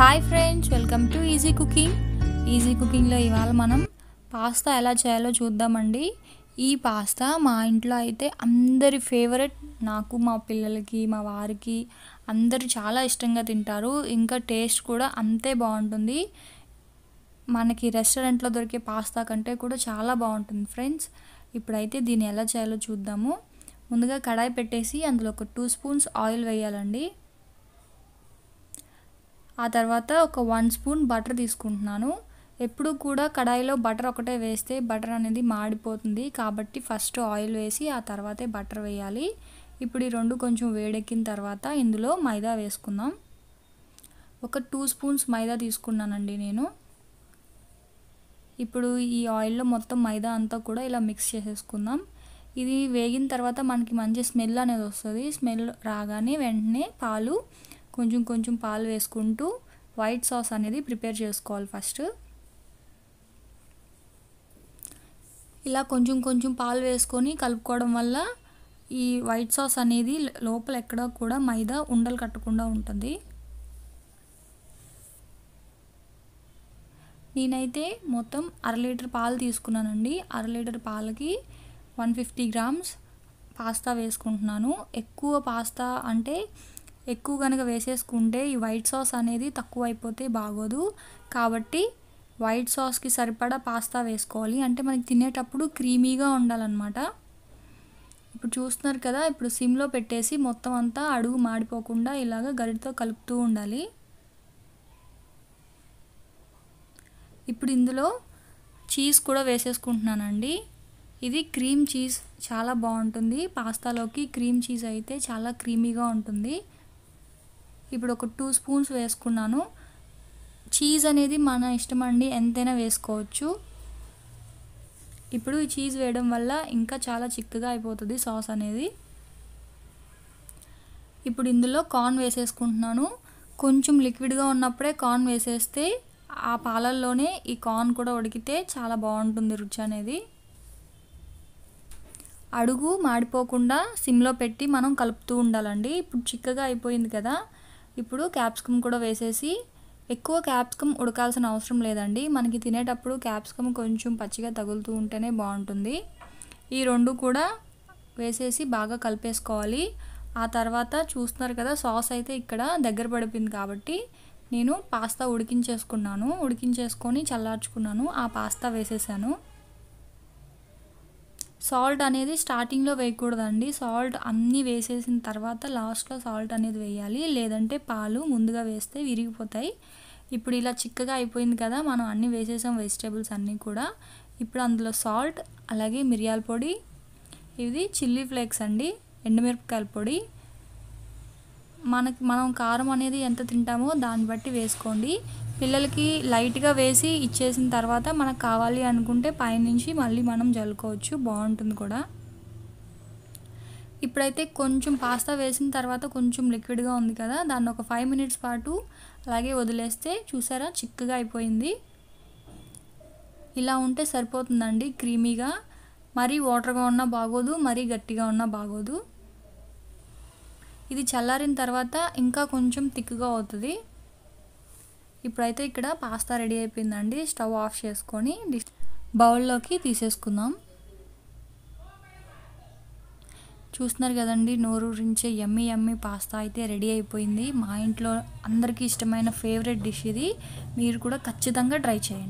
hi friends welcome to easy cooking easy కుకింగ్లో ఇవాళ మనం పాస్తా ఎలా చేయాలో చూద్దామండి ఈ పాస్తా మా ఇంట్లో అయితే అందరి ఫేవరెట్ నాకు మా పిల్లలకి మా వారికి అందరూ చాలా ఇష్టంగా తింటారు ఇంకా టేస్ట్ కూడా అంతే బాగుంటుంది మనకి రెస్టారెంట్లో దొరికే పాస్తా కంటే కూడా చాలా బాగుంటుంది ఫ్రెండ్స్ ఇప్పుడైతే దీన్ని ఎలా చేయాలో చూద్దాము ముందుగా కడాయి పెట్టేసి అందులో ఒక టూ స్పూన్స్ ఆయిల్ వేయాలండి ఆ తర్వాత ఒక వన్ స్పూన్ బటర్ తీసుకుంటున్నాను ఎప్పుడు కూడా కడాయిలో బటర్ ఒకటే వేస్తే బటర్ అనేది మాడిపోతుంది కాబట్టి ఫస్ట్ ఆయిల్ వేసి ఆ తర్వాతే బటర్ వేయాలి ఇప్పుడు ఈ రెండు కొంచెం వేడెక్కిన తర్వాత ఇందులో మైదా వేసుకుందాం ఒక టూ స్పూన్స్ మైదా తీసుకున్నానండి నేను ఇప్పుడు ఈ ఆయిల్లో మొత్తం మైదా అంతా కూడా ఇలా మిక్స్ చేసేసుకుందాం ఇది వేగిన తర్వాత మనకి మంచి స్మెల్ అనేది వస్తుంది స్మెల్ రాగానే వెంటనే పాలు కొంచెం కొంచెం పాలు వేసుకుంటూ వైట్ సాస్ అనేది ప్రిపేర్ చేసుకోవాలి ఫస్ట్ ఇలా కొంచెం కొంచెం పాలు వేసుకొని కలుపుకోవడం వల్ల ఈ వైట్ సాస్ అనేది లోపల ఎక్కడ కూడా మైదా ఉండలు కట్టకుండా ఉంటుంది నేనైతే మొత్తం అర లీటర్ పాలు తీసుకున్నానండి అర లీటర్ పాలకి వన్ ఫిఫ్టీ గ్రామ్స్ పాస్తా వేసుకుంటున్నాను ఎక్కువ పాస్తా అంటే ఎక్కువ కనుక వేసేసుకుంటే ఈ వైట్ సాస్ అనేది తక్కువ అయిపోతే బాగోదు కాబట్టి వైట్ సాస్కి సరిపడా పాస్తా వేసుకోవాలి అంటే మనకి తినేటప్పుడు క్రీమీగా ఉండాలన్నమాట ఇప్పుడు చూస్తున్నారు కదా ఇప్పుడు సిమ్లో పెట్టేసి మొత్తం అంతా అడుగు మాడిపోకుండా ఇలాగ గరిటతో కలుపుతూ ఉండాలి ఇప్పుడు ఇందులో చీజ్ కూడా వేసేసుకుంటున్నానండి ఇది క్రీమ్ చీజ్ చాలా బాగుంటుంది పాస్తాలోకి క్రీమ్ చీజ్ అయితే చాలా క్రీమీగా ఉంటుంది ఇప్పుడు ఒక టూ స్పూన్స్ వేసుకున్నాను చీజ్ అనేది మన ఇష్టం అండి ఎంతైనా వేసుకోవచ్చు ఇప్పుడు ఈ చీజ్ వేయడం వల్ల ఇంకా చాలా చిక్కగా అయిపోతుంది సాస్ అనేది ఇప్పుడు ఇందులో కార్న్ వేసేసుకుంటున్నాను కొంచెం లిక్విడ్గా ఉన్నప్పుడే కార్న్ వేసేస్తే ఆ పాలల్లోనే ఈ కార్న్ కూడా ఉడికితే చాలా బాగుంటుంది రుచి అనేది అడుగు మాడిపోకుండా సిమ్లో పెట్టి మనం కలుపుతూ ఉండాలండి ఇప్పుడు చిక్కగా అయిపోయింది కదా ఇప్పుడు క్యాప్సికమ్ కూడా వేసేసి ఎక్కువ క్యాప్సికమ్ ఉడకాల్సిన అవసరం లేదండి మనకి తినేటప్పుడు క్యాప్సికమ్ కొంచెం పచ్చిగా తగులుతూ ఉంటేనే బాగుంటుంది ఈ రెండు కూడా వేసేసి బాగా కలిపేసుకోవాలి ఆ తర్వాత చూస్తున్నారు కదా సాస్ అయితే ఇక్కడ దగ్గర పడిపోయింది కాబట్టి నేను పాస్తా ఉడికించేసుకున్నాను ఉడికించేసుకొని చల్లార్చుకున్నాను ఆ పాస్తా వేసేసాను సాల్ట్ అనేది స్టార్టింగ్లో వేయకూడదండి సాల్ట్ అన్నీ వేసేసిన తర్వాత లాస్ట్లో సాల్ట్ అనేది వేయాలి లేదంటే పాలు ముందుగా వేస్తే విరిగిపోతాయి ఇప్పుడు ఇలా చిక్కగా అయిపోయింది కదా మనం అన్నీ వేసేసాం వెజిటేబుల్స్ అన్నీ కూడా ఇప్పుడు అందులో సాల్ట్ అలాగే మిరియాల పొడి ఇది చిల్లీ ఫ్లేక్స్ అండి ఎండుమిరపకాయల పొడి మనకి మనం కారం అనేది ఎంత తింటామో దాన్ని బట్టి వేసుకోండి పిల్లలకి లైట్గా వేసి ఇచ్చేసిన తర్వాత మనకు కావాలి అనుకుంటే పైనుంచి మళ్ళీ మనం జల్లుకోవచ్చు బాగుంటుంది కూడా ఇప్పుడైతే కొంచెం పాస్తా వేసిన తర్వాత కొంచెం లిక్విడ్గా ఉంది కదా దాన్ని ఒక ఫైవ్ మినిట్స్ పాటు అలాగే వదిలేస్తే చూసారా చిక్కగా అయిపోయింది ఇలా ఉంటే సరిపోతుందండి క్రీమీగా మరీ వాటర్గా ఉన్నా బాగోదు మరీ గట్టిగా ఉన్నా బాగోదు ఇది చల్లారిన తర్వాత ఇంకా కొంచెం థిక్గా అవుతుంది ఇప్పుడైతే ఇక్కడ పాస్తా రెడీ అయిపోయిందండి స్టవ్ ఆఫ్ చేసుకొని బౌల్లోకి తీసేసుకుందాం చూస్తున్నారు కదండి నోరు రించే ఎమ్మి యమ్మి పాస్తా అయితే రెడీ అయిపోయింది మా ఇంట్లో అందరికీ ఇష్టమైన ఫేవరెట్ డిష్ ఇది మీరు కూడా ఖచ్చితంగా ట్రై చేయండి